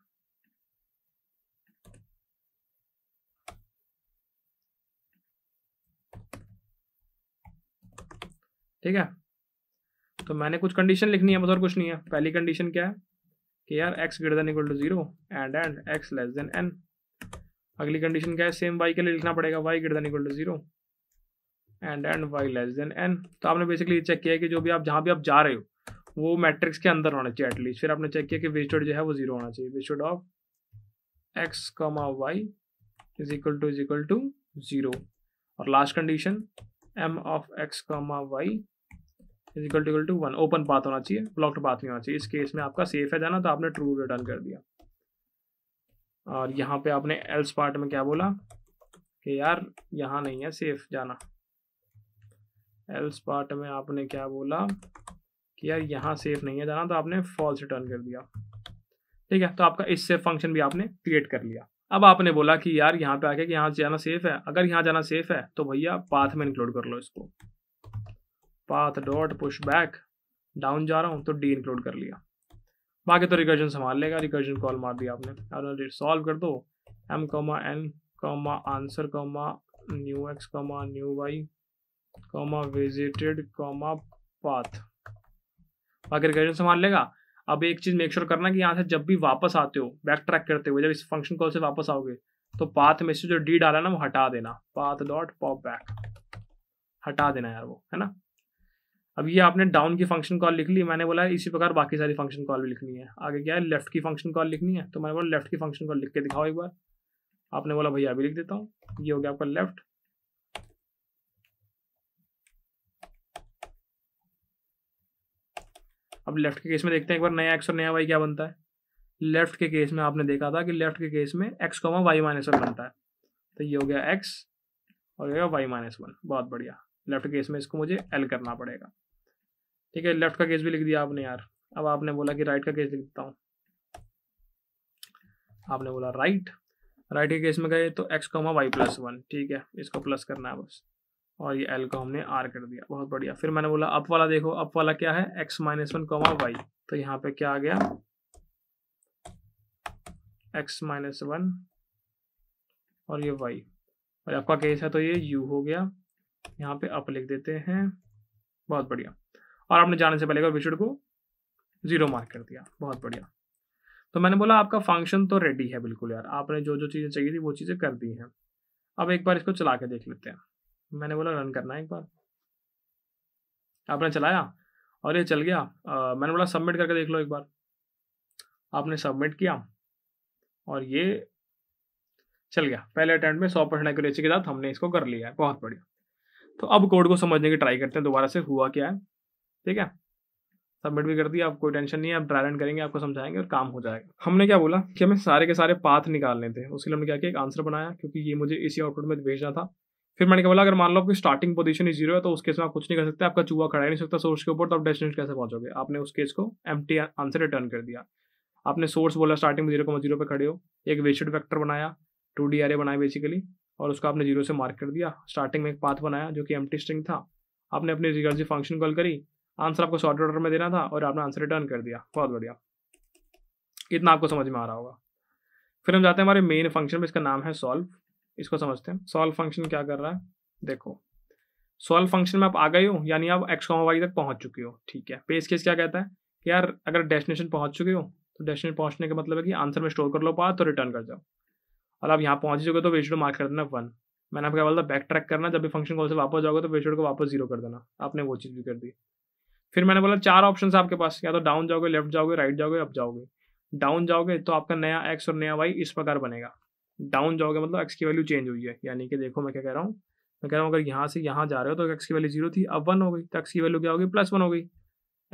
ठीक है तो मैंने कुछ कंडीशन लिखनी है बस और कुछ नहीं है पहली कंडीशन क्या है कि यार X greater than equal to zero and and X less than N अगली कंडीशन क्या है सेम वाई के लिए लिखना पड़ेगा Y greater than equal to zero and and Y less than N तो आपने बेसिकली चेक किया है कि जो भी आप जहां भी आप जा रहे हो वो मैट्रिक्स के अंदर होना चाहिए एटलीस्ट फिर आपने चेक किया कि वेस्टेड जो है वो जीरो होना चाहिए visited of X comma Y is equal to is equal to zero और last condition M of X comma Y is equal to equal to one open path होना चाहिए ब्लॉक्ड पाथ नहीं होना चाहिए इस केस में आपका सेफ है जाना तो आपने ट्रू रिटर्न कर दिया और यहाँ पे आपने एल्स पार्ट में क्या बोला कि यार यहाँ नहीं है सेफ जाना एल्स पार्ट में आपने क्या बोला कि यार यहाँ सेफ नहीं है जाना तो आपने फॉल्स रिटर्न कर दिया ठीक है तो आपका इससे फंक्शन भी आपने क्रिएट कर लिया अब आपने बोला कि यार यहाँ पे आके कि यहाँ जाना सेफ है अगर यहाँ जाना सेफ है तो भैया पाथ में इंक्लूड कर लो इसको path dot push back down जा रहा हूँ तो डी इंक्लूड कर लिया बाकी तो रिकर्जन संभाल लेगा रिकर्जन कॉल मार दिया आपने सॉल्व कर दो M comma N comma answer comma new X comma new Y comma visited comma path बाकी ग्रेजुएट संभाल लेगा अब एक चीज़ मेक श्योर sure करना कि यहाँ से जब भी वापस आते हो बैक ट्रैक करते हुए जब इस फंक्शन कॉल से वापस आओगे तो पाथ में से जो डी डाला ना वो हटा देना पाथ डॉट पॉप बैक हटा देना यार वो है ना अब ये आपने डाउन की फंक्शन कॉल लिख ली मैंने बोला इसी प्रकार बाकी सारी फंक्शन कॉल भी लिखनी है आगे क्या है लेफ्ट की फंक्शन कॉल लिखनी है तो मैंने बोला लेफ्ट की फंक्शन कॉल लिख के दिखाओ एक बार आपने बोला भैया अभी लिख देता हूँ ये हो गया आपका लेफ्ट अब लेफ्ट के केस में देखते हैं एक बार नया एक्स और नया वाई क्या बनता है लेफ्ट के केस में आपने देखा था कि लेफ्ट के केस में x comma Y minus one बनता है तो ये हो गया एक्स और ये हो गया वाई माइनस वन बहुत बढ़िया लेफ्ट केस में इसको मुझे एल करना पड़ेगा ठीक है लेफ्ट का केस भी लिख दिया आपने यार अब आपने बोला कि राइट का केस लिख देता हूँ आपने बोला राइट राइट के केस में गए तो X comma Y plus one ठीक है इसको प्लस करना है बस और ये एल को हमने आर कर दिया बहुत बढ़िया फिर मैंने बोला अप वाला देखो अप वाला क्या है X minus one comma Y तो यहाँ पे क्या आ गया एक्स माइनस वन और ये वाई और आपका केस है तो ये यू हो गया यहाँ पे अप लिख देते हैं बहुत बढ़िया और आपने जाने से पहले का विशुड को जीरो मार्क कर दिया बहुत बढ़िया तो मैंने बोला आपका फंक्शन तो रेडी है बिल्कुल यार आपने जो जो चीज़ें चाहिए थी वो चीज़ें कर दी हैं अब एक बार इसको चला के देख लेते हैं मैंने बोला रन करना है एक बार आपने चलाया और ये चल गया आ, मैंने बोला सबमिट करके देख लो एक बार आपने सबमिट किया और ये चल गया पहले अटैम्प्ट में सौ परसेंट एक्यूरेसी के साथ हमने इसको कर लिया है बहुत बढ़िया तो अब कोड को समझने की ट्राई करते हैं दोबारा से हुआ क्या है ठीक है सबमिट भी कर दिया आप कोई टेंशन नहीं है आप ड्राई रन करेंगे आपको समझाएंगे और काम हो जाएगा हमने क्या बोला कि हमें सारे के सारे पाथ निकालने थे उसके लिए हमने क्या किया एक आंसर बनाया क्योंकि ये मुझे इसी आउटपुट में भेजना था फिर मैंने क्या बोला अगर मान लो आपकी स्टार्टिंग पोजीशन ही जीरो है तो उस केस में आप कुछ नहीं कर सकते आपका चूहा खड़ा नहीं सकता सोर्स के ऊपर तो आप डेस्टिनेशन कैसे पहुंचोगे आपने उस केस को एम आंसर रिटर्न कर दिया आपने सोर्स बोला स्टार्टिंग में जीरो को जीरो पे खड़े हो एक वेस्टेड वैक्टर बनाया टू डी आर ए बनाया बेसिकली और उसको आपने जीरो से मार्क कर दिया स्टार्टिंग में एक पाथ बनाया जो कि एम स्ट्रिंग था आपने अपनी रिकर्सिव फंक्शन कॉल करी आंसर आपको शॉर्ट ऑर्डर में देना था और आपने आंसर रिटर्न कर दिया बहुत बढ़िया इतना आपको समझ में आ रहा होगा फिर हम जाते हैं हमारे मेन फंक्शन में इसका नाम है सॉल्व इसको समझते हैं सॉल्व फंक्शन क्या कर रहा है देखो सॉल्व फंक्शन में आप आ गए हो यानी आप एक्स कॉमा वाई तक पहुंच चुके हो ठीक है बेस केस क्या कहता है कि यार अगर डेस्टिनेशन पहुंच चुके हो तो डेस्टिनेशन पहुंचने का मतलब है कि आंसर में स्टोर कर लो पा तो रिटर्न कर जाओ और आप यहाँ पहुंच चुके तो वेशड मार्क कर देना वन मैंने आपको क्या बोलता बैक ट्रैक करना जब भी फंक्शन कॉल से वापस जाओगे तो वेशड को वापस जीरो कर देना आपने वो चीज़ भी कर दी फिर मैंने बोला चार ऑप्शन आपके पास या तो डाउन जाओगे लेफ्ट जाओगे राइट जाओगे अप जाओगे डाउन जाओगे तो आपका नया एक्स और नया वाई इस प्रकार बनेगा डाउन जाओगे मतलब एक्स की वैल्यू चेंज हुई है यानी कि देखो मैं क्या कह रहा हूँ मैं कह रहा हूँ अगर यहाँ से यहाँ जा रहे हो तो एक्स की वैल्यू जीरो थी अब वन हो गई तो एक्स की वैल्यू क्या होगी प्लस वन हो गई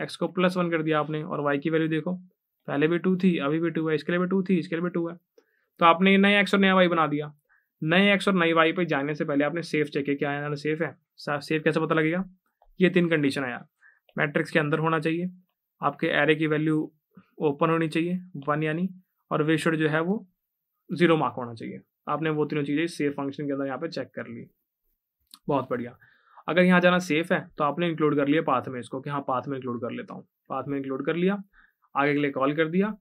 एक्स को प्लस वन कर दिया आपने और वाई की वैल्यू देखो पहले भी टू थी अभी भी टू है इसके लिए भी टू थी इसके लिए भी टू है तो आपने नए एक्स और नया वाई बना दिया नए एक्स और नई वाई पर जाने से पहले आपने सेफ चेक किया है ना सेफ है सेफ कैसे पता लगेगा ये तीन कंडीशन है यार मैट्रिक्स के अंदर होना चाहिए आपके एरे की वैल्यू ओपन होनी चाहिए वन यानी और शुड जो है वो जीरो मार्क होना चाहिए आपने वो तीनों चीज़ें सेफ फंक्शन के अंदर यहाँ पे चेक कर ली बहुत बढ़िया अगर यहाँ जाना सेफ है तो आपने इंक्लूड कर लिया पाथ में इसको कि हाँ पाथ में इंक्लूड कर लेता हूँ पाथ में इंक्लूड कर लिया आगे के लिए कॉल कर दिया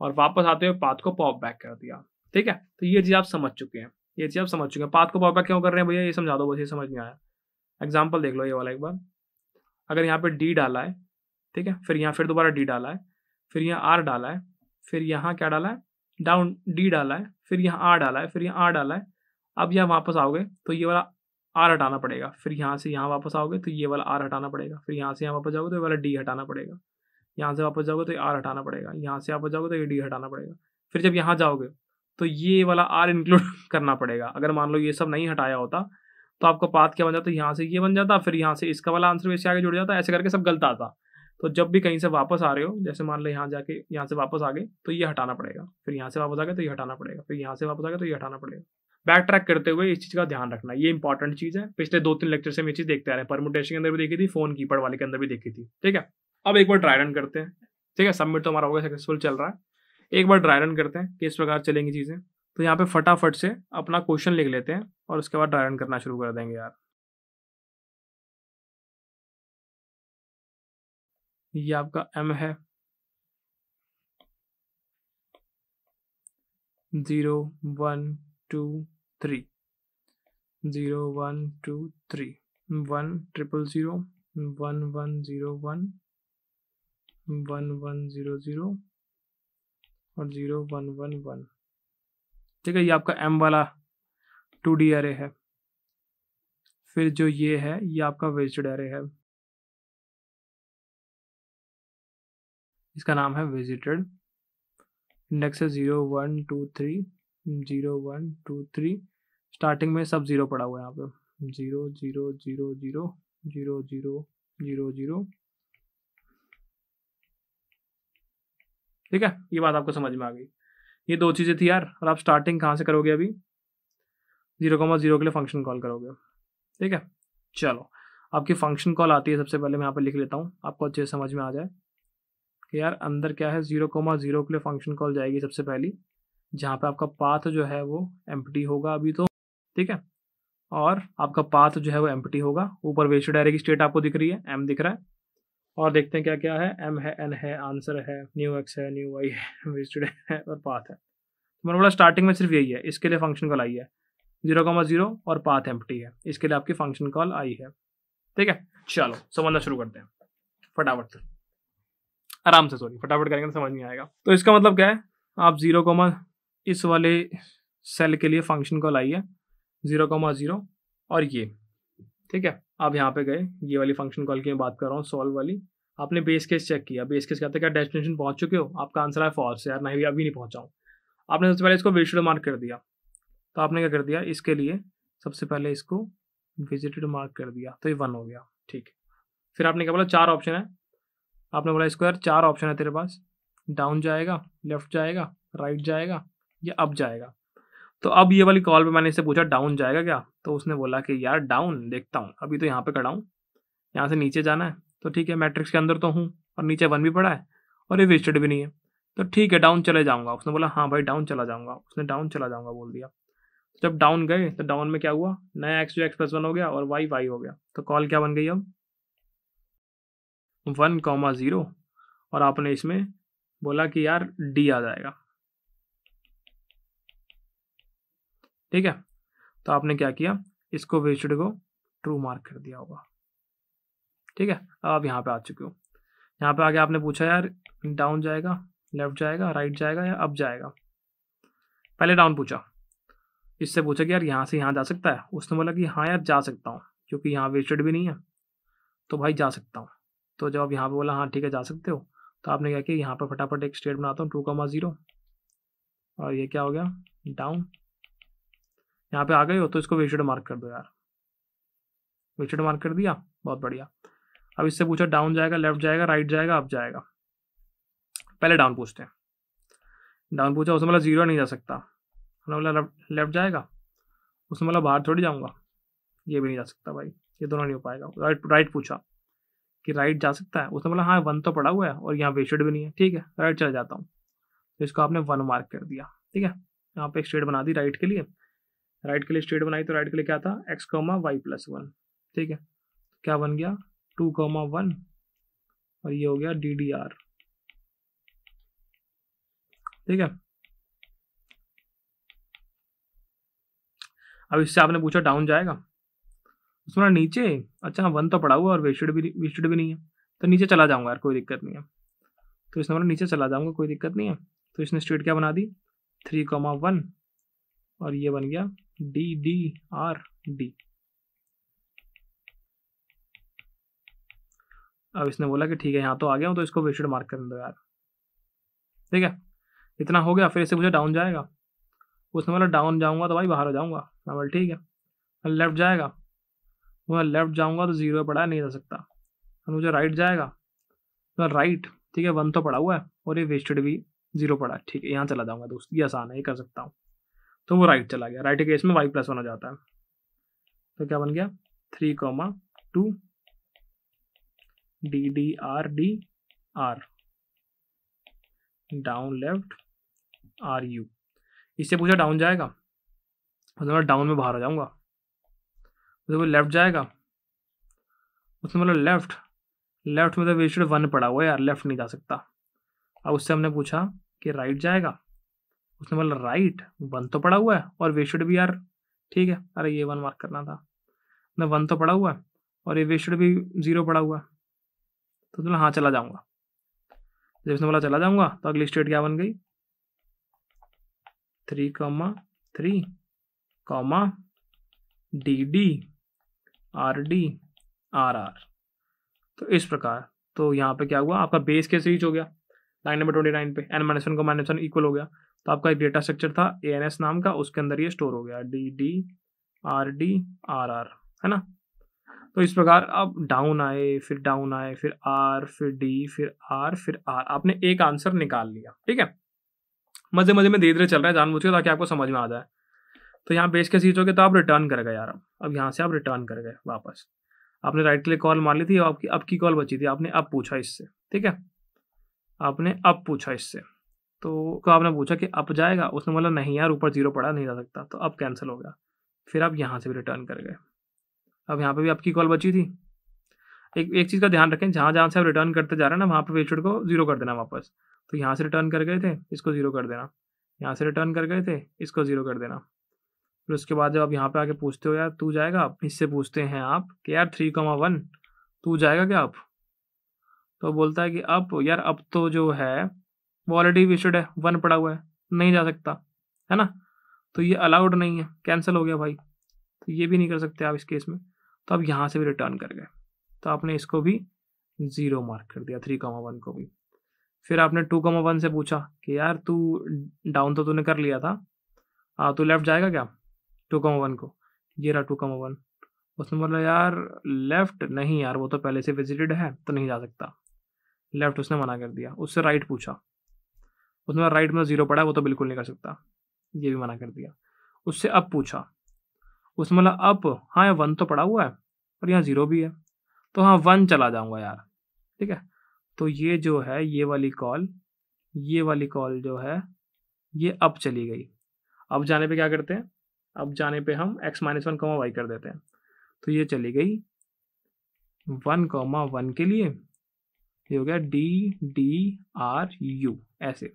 और वापस आते हुए पाथ को पॉप बैक कर दिया ठीक है तो ये चीज़ आप समझ चुके हैं ये चीज़ आप समझ चुके हैं पाथ को पॉप बैक क्यों कर रहे हैं भैया ये समझा दो बस ये समझ नहीं आया एग्जाम्पल देख लो ये वाला एक बार अगर यहाँ पर डी डाला है ठीक है फिर यहाँ फिर दोबारा डी डाला है फिर यहाँ आर डाला है फिर यहाँ क्या डाला है डाउन डी डाला है फिर यहाँ आर डाला है फिर यहाँ आर डाला है अब यहाँ वापस आओगे तो ये वाला आर हटाना पड़ेगा फिर यहाँ से यहाँ वापस आओगे तो ये वाला आर हटाना पड़ेगा फिर यहाँ से यहाँ वापस जाओगे तो ये वाला डी हटाना पड़ेगा यहाँ से वापस जाओगे तो ये आर हटाना पड़ेगा यहाँ से वापस जाओगे तो ये डी हटाना पड़ेगा फिर जब यहाँ जाओगे तो ये वाला आर इंक्लूड करना पड़ेगा अगर मान लो ये सब नहीं हटाया होता तो आपका पाथ क्या बन जाता यहाँ से ये बन जाता फिर यहाँ से इसका वाला आंसर इससे आगे जुड़ जाता ऐसे करके सब गलत आता तो जब भी कहीं से वापस आ रहे हो जैसे मान लो यहाँ जाके यहाँ से वापस आ गए तो ये हटाना पड़ेगा फिर यहाँ से वापस आ गए तो ये हटाना पड़ेगा फिर यहाँ से वापस आ गए तो ये हटाना पड़ेगा बैक ट्रैक करते हुए इस चीज़ का ध्यान रखना ये इंपॉर्टेंट चीज़ है पिछले दो तीन लेक्चर से मैं ये चीज़ देखते आ रहे हैं परमुटेशन के अंदर भी देखी थी फोन कीपड़ वाले के अंदर भी देखी थी ठीक है अब एक बार ड्राई रन करते हैं ठीक है सबमिट तो हमारा होगा सक्सेसफुल चल रहा है एक बार ड्राई रन करते हैं किस प्रकार चलेंगी चीज़ें तो यहाँ पे फटाफट से अपना क्वेश्चन लिख लेते हैं और उसके बाद ड्राई रन करना शुरू कर देंगे यार ये आपका एम है zero one two three zero one two three one triple zero one one zero one one one zero zero और ज़ीरो वन वन वन ठीक है ये आपका एम वाला टू डी एरे है फिर जो ये है ये आपका वेस्टेड एरे है इसका नाम है विजिटेड इंडेक्स है zero one two three zero one two three starting में सब ज़ीरो पड़ा हुआ है यहाँ पे zero zero zero zero zero zero zero zero ठीक है ये बात आपको समझ में आ गई ये दो चीज़ें थी यार और आप स्टार्टिंग कहाँ से करोगे अभी जीरो कॉमा जीरो के लिए फंक्शन कॉल करोगे ठीक है चलो आपकी फंक्शन कॉल आती है सबसे पहले मैं यहाँ पर लिख लेता हूँ आपको अच्छे से समझ में आ जाए कि यार अंदर क्या है जीरो कोमा जीरो के लिए फंक्शन कॉल जाएगी सबसे पहली जहाँ पे आपका पाथ जो है वो एम होगा अभी तो ठीक है और आपका पाथ जो है वो एम होगा ऊपर वेस्ट की स्टेट आपको दिख रही है एम दिख रहा है और देखते हैं क्या क्या है एम है एन है आंसर है न्यू एक्स है न्यू वाई है वेस्टेड है और पाथ है मैंने बोला स्टार्टिंग में सिर्फ यही है इसके लिए फंक्शन कॉल आई है जीरो कॉमा जीरो और पाथ एम है इसके लिए आपकी फंक्शन कॉल आई है ठीक है चलो समझना शुरू करते हैं फटाफट आराम से सॉरी फटाफट करेंगे तो समझ नहीं आएगा तो इसका मतलब क्या है आप जीरो कॉमा इस वाले सेल के लिए फंक्शन को लाइए जीरो कॉमा जीरो और ये ठीक है आप यहाँ पे गए ये वाली फंक्शन कॉल की मैं बात कर रहा हूँ सॉल्व वाली आपने बेस केस चेक किया बेस केस कहते क्या डेस्टिनेशन पहुँच चुके हो आपका आंसर है फॉल्स यार नहीं अभी नहीं पहुँचा हूँ आपने सबसे पहले इसको विजिटेड मार्क कर दिया तो आपने क्या कर दिया इसके लिए सबसे पहले इसको विजिटेड मार्क कर दिया तो ये वन हो गया ठीक फिर आपने क्या बोला चार ऑप्शन है आपने बोला स्क्वायर चार ऑप्शन है तेरे पास डाउन जाएगा लेफ्ट जाएगा राइट जाएगा या अप जाएगा तो अब ये वाली कॉल पे मैंने इससे पूछा डाउन जाएगा क्या तो उसने बोला कि यार डाउन देखता हूँ अभी तो यहाँ पे खड़ा हूँ यहाँ से नीचे जाना है तो ठीक है मैट्रिक्स के अंदर तो हूँ और नीचे वन भी पड़ा है और ये वेस्टेड भी नहीं है तो ठीक है डाउन चले जाऊँगा उसने बोला हाँ भाई डाउन चला जाऊँगा उसने डाउन चला जाऊँगा बोल दिया जब डाउन गए तो डाउन में क्या हुआ नया एक्स जो एक्स प्लस वन हो गया और वाई वाई हो गया तो कॉल क्या बन गई अब वन कॉमा ज़ीरो और आपने इसमें बोला कि यार डी आ जाएगा ठीक है तो आपने क्या किया इसको वेस्टेड को ट्रू मार्क कर दिया होगा ठीक है अब आप यहाँ पे आ चुके हो यहाँ पे आगे आपने पूछा यार डाउन जाएगा लेफ्ट जाएगा राइट जाएगा या अप जाएगा पहले डाउन पूछा इससे पूछा कि यार यहाँ से यहाँ जा सकता है उसने बोला कि हाँ यार जा सकता हूँ क्योंकि यहाँ वेस्टेड भी नहीं है तो भाई जा सकता हूँ तो जब आप यहाँ पर बोला हाँ ठीक है जा सकते हो तो आपने क्या किया यहाँ पर फटाफट एक स्टेट बनाता हूँ टू कॉमा ज़ीरो और ये क्या हो गया डाउन यहाँ पे आ गए हो तो इसको वेशड मार्क कर दो यार वेशड मार्क कर दिया बहुत बढ़िया अब इससे पूछा डाउन जाएगा लेफ्ट जाएगा राइट जाएगा अब जाएगा पहले डाउन पूछते हैं डाउन पूछा उसमें बोला जीरो नहीं जा सकता बोला लेफ्ट जाएगा उसमें बोला बाहर थोड़ी जाऊँगा ये भी नहीं जा सकता भाई ये दोनों नहीं हो पाएगा राइट राइट पूछा कि राइट जा सकता है उसने बोला हाँ वन तो पड़ा हुआ है और यहाँ वेस्टेड भी नहीं है ठीक है राइट चला जाता हूँ तो इसको आपने वन मार्क कर दिया ठीक है यहाँ पे एक स्टेट बना दी राइट के लिए राइट के लिए स्टेट बनाई तो राइट के लिए क्या था x comma Y plus one ठीक है क्या बन गया टू कॉमा वन और ये हो गया डी डी आर ठीक है अब इससे आपने पूछा डाउन जाएगा उसमें नीचे अच्छा वन तो पड़ा हुआ और वेस्टेड भी वेस्टेड भी नहीं है तो नीचे चला जाऊँगा यार कोई दिक्कत नहीं है तो इसने बोला नीचे चला जाऊँगा कोई दिक्कत नहीं है तो इसने स्ट्रीट क्या बना दी थ्री कॉमा वन और ये बन गया डी डी आर डी अब इसने बोला कि ठीक है यहाँ तो आ गया हूँ तो इसको वेस्टेड मार्क कर दो यार ठीक है इतना हो गया फिर इसे मुझे डाउन जाएगा उसने बोला डाउन जाऊँगा तो भाई बाहर हो जाऊंगा मैं बोला ठीक है लेफ्ट जाएगा मैं लेफ्ट जाऊंगा तो जीरो पड़ा है नहीं जा सकता और मुझे राइट जाएगा तो राइट ठीक है वन तो पड़ा हुआ है और ये वेस्टेड भी जीरो पड़ा है ठीक है यहाँ चला जाऊँगा दोस्त ये आसान है ये कर सकता हूँ तो वो राइट चला गया राइट के केस में वाई प्लस वन हो जाता है तो क्या बन गया three comma two D D R D R down left R U इससे पूछा डाउन जाएगा तो मतलब डाउन में बाहर आ जाऊंगा तो देखो लेफ्ट जाएगा उसने मतलब लेफ्ट लेफ्ट में तो वेस्टेड वन पड़ा हुआ यार लेफ्ट नहीं जा सकता अब उससे हमने पूछा कि राइट जाएगा उसने मतलब राइट वन तो पड़ा हुआ है और वेस्टेड भी यार ठीक है अरे ये वन मार्क करना था ना वन तो पड़ा हुआ है और ये वेस्टेड भी जीरो पड़ा हुआ है तो बोला हाँ चला जाऊँगा जब उसने बोला चला जाऊँगा तो अगली स्टेट क्या बन गई three comma three comma D D R D R R तो इस प्रकार तो यहाँ पे क्या हुआ आपका बेस केस रीच हो गया लाइन नंबर ट्वेंटी नाइन पे एन माइनस वन को माइनस वन इक्वल हो गया तो आपका एक डेटा स्ट्रक्चर था ए एन एस नाम का उसके अंदर ये स्टोर हो गया D D R D R R है ना तो इस प्रकार आप डाउन आए फिर डाउन आए फिर आर फिर डी फिर आर फिर आर आपने एक आंसर निकाल लिया ठीक है मजे मजे में धीरे धीरे चल रहा है जानबूझ के ताकि आपको समझ में आ जाए तो यहाँ बेच के सींचोगे तो आप रिटर्न कर गए यार अब यहाँ से आप रिटर्न कर गए वापस आपने राइट क्लिक कॉल मार ली थी आपकी अब की कॉल बची थी आपने अब पूछा इससे ठीक है आपने अब पूछा इससे तो को आपने पूछा कि अब जाएगा उसने बोला नहीं यार ऊपर जीरो पड़ा नहीं जा सकता तो अब कैंसिल हो गया फिर आप यहाँ से भी रिटर्न कर गए अब यहाँ पे भी आपकी कॉल बची थी एक एक चीज़ का ध्यान रखें जहाँ जहाँ से आप रिटर्न करते जा रहे हैं ना वहाँ पर वेचुड को जीरो कर देना वापस तो यहाँ से रिटर्न कर गए थे इसको जीरो कर देना यहाँ से रिटर्न कर गए थे इसको जीरो कर देना फिर उसके बाद जब आप यहाँ पे आके पूछते हो यार तू जाएगा आप इससे पूछते हैं आप कि यार थ्री कमा वन तू जाएगा क्या आप तो बोलता है कि अब तो, यार अब तो जो है वो ऑलरेडी विशड है वन पड़ा हुआ है नहीं जा सकता है ना तो ये अलाउड नहीं है कैंसिल हो गया भाई तो ये भी नहीं कर सकते आप इस केस में तो आप यहाँ से भी रिटर्न कर गए तो आपने इसको भी ज़ीरो मार्क कर दिया थ्री कमा वन को भी फिर आपने टू कमा वन से पूछा कि यार तू डाउन तो तूने कर लिया था हाँ, तो लेफ्ट जाएगा क्या टू कॉमो वन को ये रहा टू कॉमो वन उसने बोला यार लेफ़्ट नहीं यार वो तो पहले से विजिटेड है तो नहीं जा सकता लेफ़्ट उसने मना कर दिया उससे राइट पूछा उसने बोला राइट में ज़ीरो पड़ा वो तो बिल्कुल नहीं कर सकता ये भी मना कर दिया उससे अब पूछा उसने बोला अप हाँ यहाँ वन तो पड़ा हुआ है और यहाँ ज़ीरो भी है तो हाँ वन चला जाऊँगा यार ठीक है तो ये जो है ये वाली कॉल ये वाली कॉल जो है ये अप चली गई अब जाने पे क्या करते हैं अब जाने पे हम x minus one comma y कर देते हैं तो ये चली गई वन कॉमा वन के लिए ये हो गया डी डी आर यू ऐसे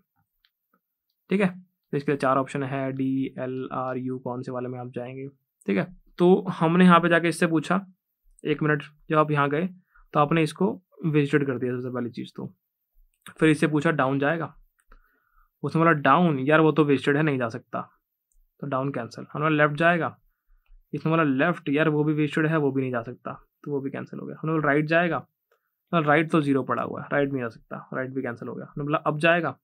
ठीक है तो इसके लिए चार ऑप्शन है डी एल आर यू कौन से वाले में आप जाएंगे ठीक है तो हमने यहाँ पे जाके इससे पूछा एक मिनट जब आप यहाँ गए तो आपने इसको विजिटेड कर दिया सबसे पहली चीज़ तो फिर इससे पूछा डाउन जाएगा उसने बोला डाउन यार वो तो विजिटेड है नहीं जा सकता तो डाउन कैंसिल हमारा लेफ्ट जाएगा इसमें बोला लेफ्ट यार वो भी वेस्टेड है वो भी नहीं जा सकता तो वो भी कैंसिल हो गया हमने बोला राइट जाएगा राइट तो जीरो पड़ा हुआ है राइट नहीं जा सकता राइट भी कैंसिल हो गया हमने बोला अब जाएगा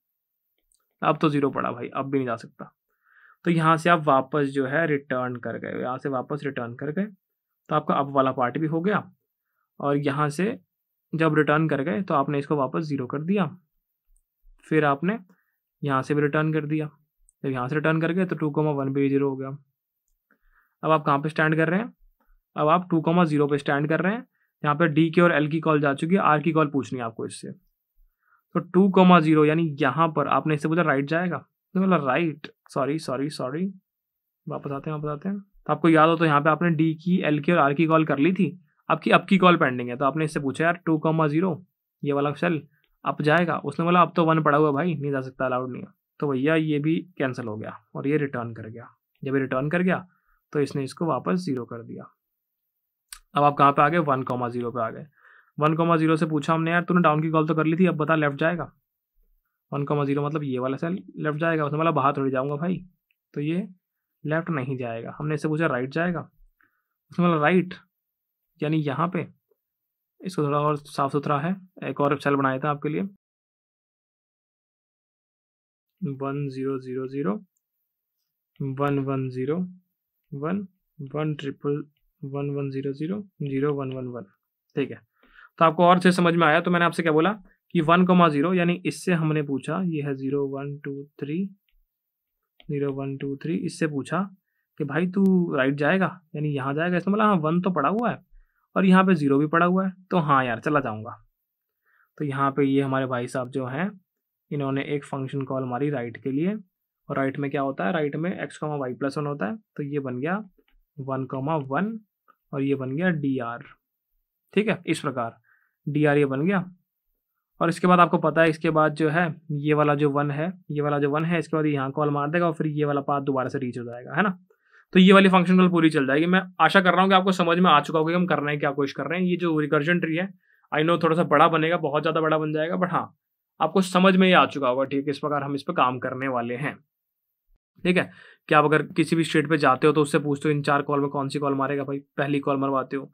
अब तो जीरो पड़ा भाई अब भी नहीं जा सकता तो यहाँ से आप वापस जो है रिटर्न कर गए यहाँ से वापस रिटर्न कर गए तो आपका अब वाला पार्ट भी हो गया और यहाँ से जब रिटर्न कर गए तो आपने इसको वापस ज़ीरो कर दिया फिर आपने यहाँ से भी रिटर्न कर दिया जब यहाँ से रिटर्न करके तो टू कोमा वन पे जीरो हो गया अब आप कहाँ पे स्टैंड कर रहे हैं अब आप टू कोमा जीरो पे स्टैंड कर रहे हैं यहाँ पे डी के और एल की कॉल जा चुकी है आर की कॉल पूछनी है आपको इससे तो टू कोमा जीरो यानी यहाँ पर आपने इससे पूछा राइट जाएगा तो बोला राइट सॉरी सॉरी सॉरी वापस आते हैं वापस आते हैं तो आपको याद हो तो यहाँ पे आपने डी की एल की और आर की कॉल कर ली थी आपकी अब की कॉल पेंडिंग है तो आपने इससे पूछा यार टू कोमा जीरो ये वाला सेल अप जाएगा उसने बोला अब तो वन पड़ा हुआ भाई नहीं जा सकता अलाउड नहीं है तो भैया ये भी कैंसिल हो गया और ये रिटर्न कर गया जब ये रिटर्न कर गया तो इसने इसको वापस ज़ीरो कर दिया अब आप कहाँ पे आ गए वन कॉमा ज़ीरो पे आ गए वन कॉमा ज़ीरो से पूछा हमने यार तूने डाउन की कॉल तो कर ली थी अब बता लेफ्ट जाएगा वन कॉमा ज़ीरो मतलब ये वाला सेल लेफ्ट जाएगा उसने बोला बाहर थोड़ी जाऊँगा भाई तो ये लेफ्ट नहीं जाएगा हमने इससे पूछा राइट जाएगा उसने मतलब राइट यानी यहाँ पे इसको थोड़ा और साफ़ सुथरा है एक और सेल बनाया था आपके लिए one zero zero zero one one zero one one triple one one zero zero zero one one one ठीक है तो आपको और से समझ में आया तो मैंने आपसे क्या बोला कि वन कमा ज़ीरो यानी इससे हमने पूछा ये है zero one two three zero one two three इससे पूछा कि भाई तू राइट जाएगा यानी यहाँ जाएगा इसमें बोला हाँ वन तो पड़ा हुआ है और यहाँ पे ज़ीरो भी पड़ा हुआ है तो हाँ यार चला जाऊँगा तो यहाँ पे ये हमारे भाई साहब जो हैं इन्होंने एक फंक्शन कॉल मारी राइट के लिए और राइट में क्या होता है राइट में x comma Y plus one होता है तो ये बन गया वन कॉमा वन और ये बन गया डी आर ठीक है इस प्रकार डी आर ये बन गया और इसके बाद आपको पता है इसके बाद जो है ये वाला जो वन है ये वाला जो वन है इसके बाद यहाँ कॉल मार देगा और फिर ये वाला पाथ दोबारा से रीच हो जाएगा है ना तो ये वाली फंक्शन कॉल पूरी चल जाएगी मैं आशा कर रहा हूँ कि आपको समझ में आ चुका होगा कि हम हैं क्या कोशिश कर रहे हैं ये जो रिकर्जन ट्री है आई नो थोड़ा सा बड़ा बनेगा बहुत ज़्यादा बड़ा बन जाएगा बट हाँ आपको समझ में ही आ चुका होगा ठीक है इस प्रकार हम इस पर काम करने वाले हैं ठीक है कि आप अगर किसी भी स्टेट पे जाते हो तो उससे पूछते हो इन चार कॉल में कौन सी कॉल मारेगा भाई पहली कॉल मरवाते हो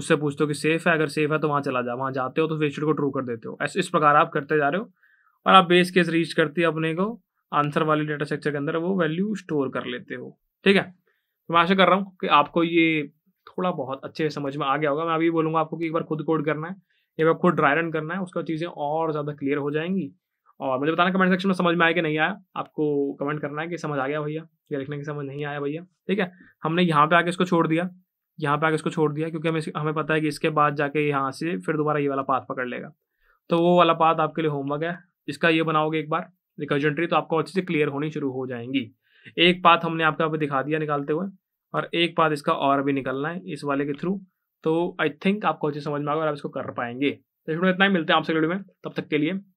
उससे पूछते हो कि सेफ है अगर सेफ है तो वहाँ चला जाओ वहाँ जाते हो तो फिर स्टेट को ट्रू कर देते हो ऐसे इस प्रकार आप करते जा रहे हो और आप बेस केस रीच करती हो अपने को आंसर वाले डेटा स्ट्रक्चर के अंदर वो वैल्यू स्टोर कर लेते हो ठीक है तो मैं आशा कर रहा हूँ कि आपको ये थोड़ा बहुत अच्छे समझ में आ गया होगा मैं अभी बोलूँगा आपको कि एक बार खुद कोड करना है जब आपको ड्राई रन करना है उसका चीज़ें और ज़्यादा क्लियर हो जाएंगी और मुझे बताना कमेंट सेक्शन में समझ में आया कि नहीं आया आपको कमेंट करना है कि समझ आ गया भैया या लिखने की समझ नहीं आया भैया ठीक है हमने यहाँ पे आके इसको छोड़ दिया यहाँ पे आके इसको छोड़ दिया क्योंकि हमें हमें पता है कि इसके बाद जाके यहाँ से फिर दोबारा ये वाला पाथ पकड़ लेगा तो वो वाला पाथ आपके लिए होमवर्क है इसका ये बनाओगे एक बार रिकर्जेंट्री तो आपको अच्छे से क्लियर होनी शुरू हो जाएंगी एक पाथ हमने आपको यहाँ दिखा दिया निकालते हुए और एक पाथ इसका और भी निकलना है इस वाले के थ्रू तो आई थिंक आपको चीज़ समझ में आएगा और आप इसको कर पाएंगे तो इसमें इतना ही मिलते हैं आपसे वीडियो में तब तक के लिए